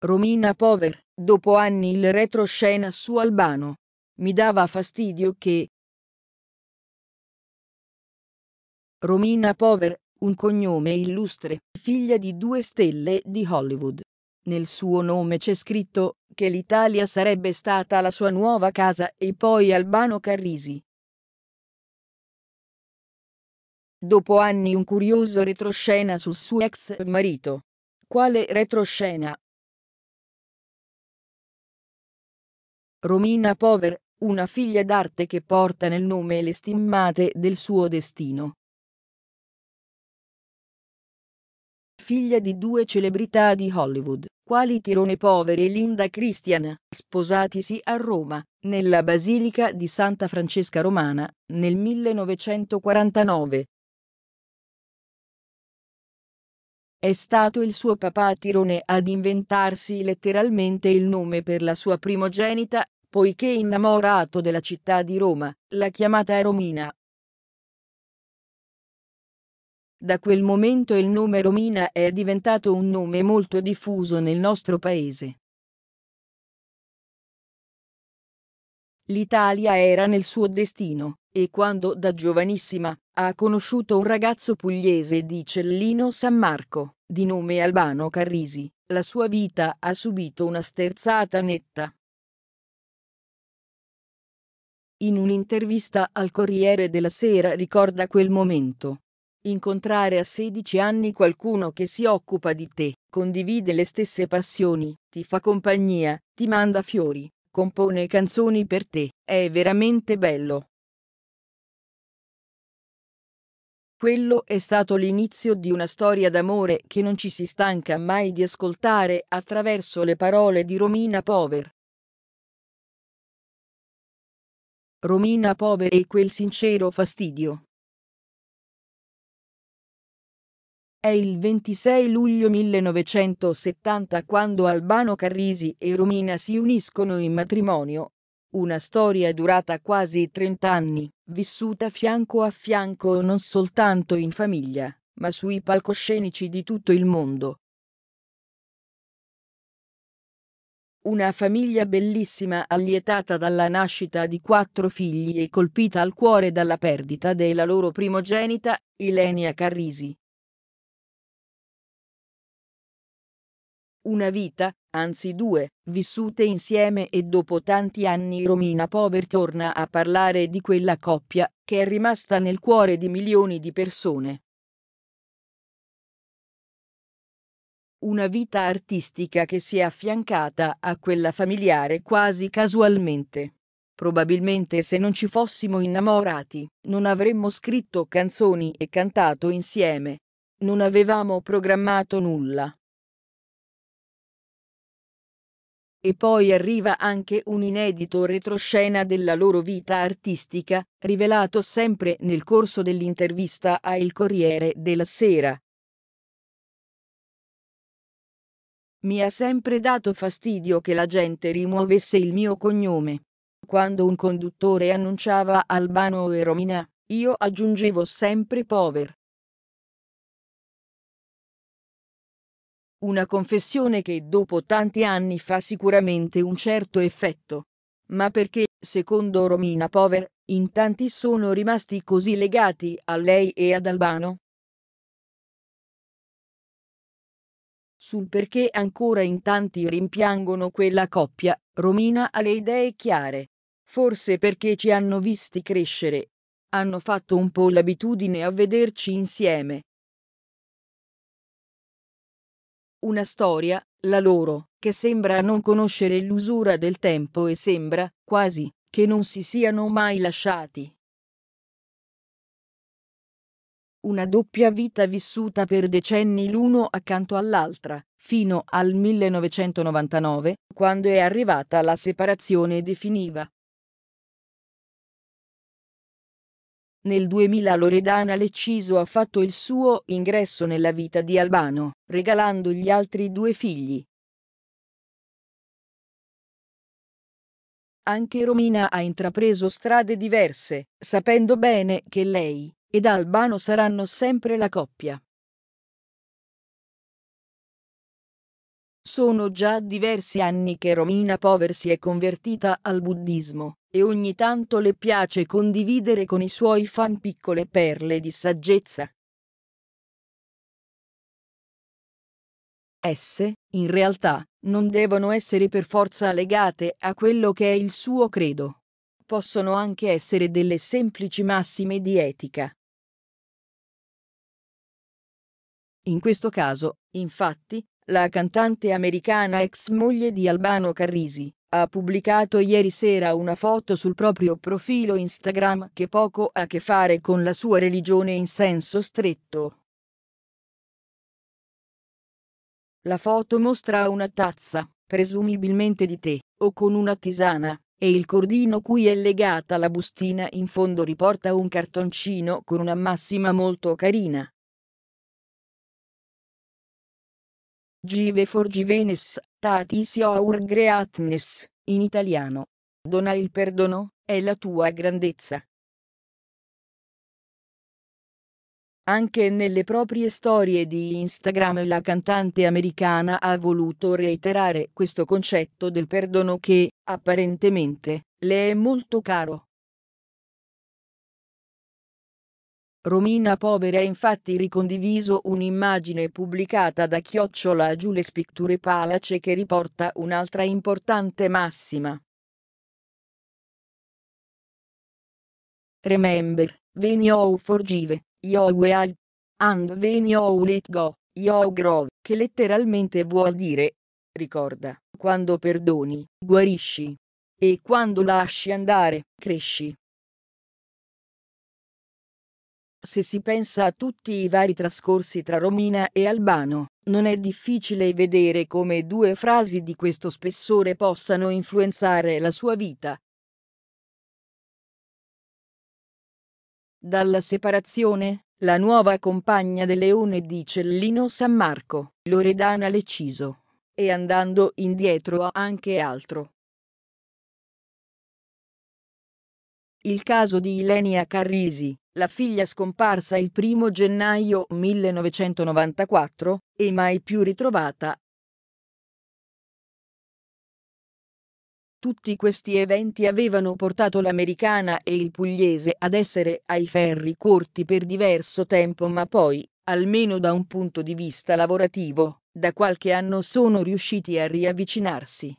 Romina Pover, dopo anni il retroscena su Albano. Mi dava fastidio che. Romina Pover, un cognome illustre, figlia di due stelle di Hollywood. Nel suo nome c'è scritto che l'Italia sarebbe stata la sua nuova casa e poi Albano Carrisi. Dopo anni un curioso retroscena sul suo ex marito. Quale retroscena? Romina Pover, una figlia d'arte che porta nel nome le stimmate del suo destino. Figlia di due celebrità di Hollywood, quali Tirone Poveri e Linda Christian, sposatisi a Roma, nella Basilica di Santa Francesca Romana, nel 1949, È stato il suo papà Tirone ad inventarsi letteralmente il nome per la sua primogenita, poiché innamorato della città di Roma, l'ha chiamata Romina. Da quel momento il nome Romina è diventato un nome molto diffuso nel nostro paese. L'Italia era nel suo destino e quando da giovanissima ha conosciuto un ragazzo pugliese di Cellino San Marco, di nome Albano Carrisi, la sua vita ha subito una sterzata netta. In un'intervista al Corriere della Sera ricorda quel momento. Incontrare a 16 anni qualcuno che si occupa di te, condivide le stesse passioni, ti fa compagnia, ti manda fiori, compone canzoni per te, è veramente bello. Quello è stato l'inizio di una storia d'amore che non ci si stanca mai di ascoltare attraverso le parole di Romina Pover. Romina Pover e quel sincero fastidio. È il 26 luglio 1970 quando Albano Carrisi e Romina si uniscono in matrimonio, una storia durata quasi 30 anni, vissuta fianco a fianco non soltanto in famiglia, ma sui palcoscenici di tutto il mondo. Una famiglia bellissima allietata dalla nascita di quattro figli e colpita al cuore dalla perdita della loro primogenita, Ilenia Carrisi, Una vita, anzi due, vissute insieme e dopo tanti anni Romina Pover torna a parlare di quella coppia, che è rimasta nel cuore di milioni di persone. Una vita artistica che si è affiancata a quella familiare quasi casualmente. Probabilmente se non ci fossimo innamorati, non avremmo scritto canzoni e cantato insieme. Non avevamo programmato nulla. E poi arriva anche un inedito retroscena della loro vita artistica, rivelato sempre nel corso dell'intervista a Il Corriere della Sera. Mi ha sempre dato fastidio che la gente rimuovesse il mio cognome. Quando un conduttore annunciava Albano e Romina, io aggiungevo sempre Pover. Una confessione che dopo tanti anni fa sicuramente un certo effetto. Ma perché, secondo Romina Pover, in tanti sono rimasti così legati a lei e ad Albano? Sul perché ancora in tanti rimpiangono quella coppia, Romina ha le idee chiare. Forse perché ci hanno visti crescere. Hanno fatto un po' l'abitudine a vederci insieme Una storia, la loro, che sembra non conoscere l'usura del tempo e sembra, quasi, che non si siano mai lasciati. Una doppia vita vissuta per decenni l'uno accanto all'altra, fino al 1999, quando è arrivata la separazione definiva. Nel 2000 Loredana Lecciso ha fatto il suo ingresso nella vita di Albano, regalando gli altri due figli. Anche Romina ha intrapreso strade diverse, sapendo bene che lei ed Albano saranno sempre la coppia. Sono già diversi anni che Romina Pover si è convertita al buddismo e ogni tanto le piace condividere con i suoi fan piccole perle di saggezza. Esse, in realtà, non devono essere per forza legate a quello che è il suo credo. Possono anche essere delle semplici massime di etica. In questo caso, infatti, la cantante americana ex moglie di Albano Carrisi, ha pubblicato ieri sera una foto sul proprio profilo Instagram che poco ha a che fare con la sua religione in senso stretto. La foto mostra una tazza, presumibilmente di tè, o con una tisana, e il cordino cui è legata la bustina in fondo riporta un cartoncino con una massima molto carina. Give forgivenes, tatis your greatness, in italiano. Dona il perdono, è la tua grandezza. Anche nelle proprie storie di Instagram la cantante americana ha voluto reiterare questo concetto del perdono che, apparentemente, le è molto caro. Romina Povera ha infatti ricondiviso un'immagine pubblicata da Chiocciola Jules Picture Palace che riporta un'altra importante massima. Remember, when you forgive, you will, and when you let go, you grow, che letteralmente vuol dire, ricorda, quando perdoni, guarisci, e quando lasci andare, cresci. Se si pensa a tutti i vari trascorsi tra Romina e Albano, non è difficile vedere come due frasi di questo spessore possano influenzare la sua vita. Dalla separazione, la nuova compagna del leone di Cellino San Marco, Loredana Leciso. E andando indietro anche altro. Il caso di Ilenia Carrisi, la figlia scomparsa il 1 gennaio 1994 e mai più ritrovata. Tutti questi eventi avevano portato l'americana e il pugliese ad essere ai ferri corti per diverso tempo ma poi, almeno da un punto di vista lavorativo, da qualche anno sono riusciti a riavvicinarsi.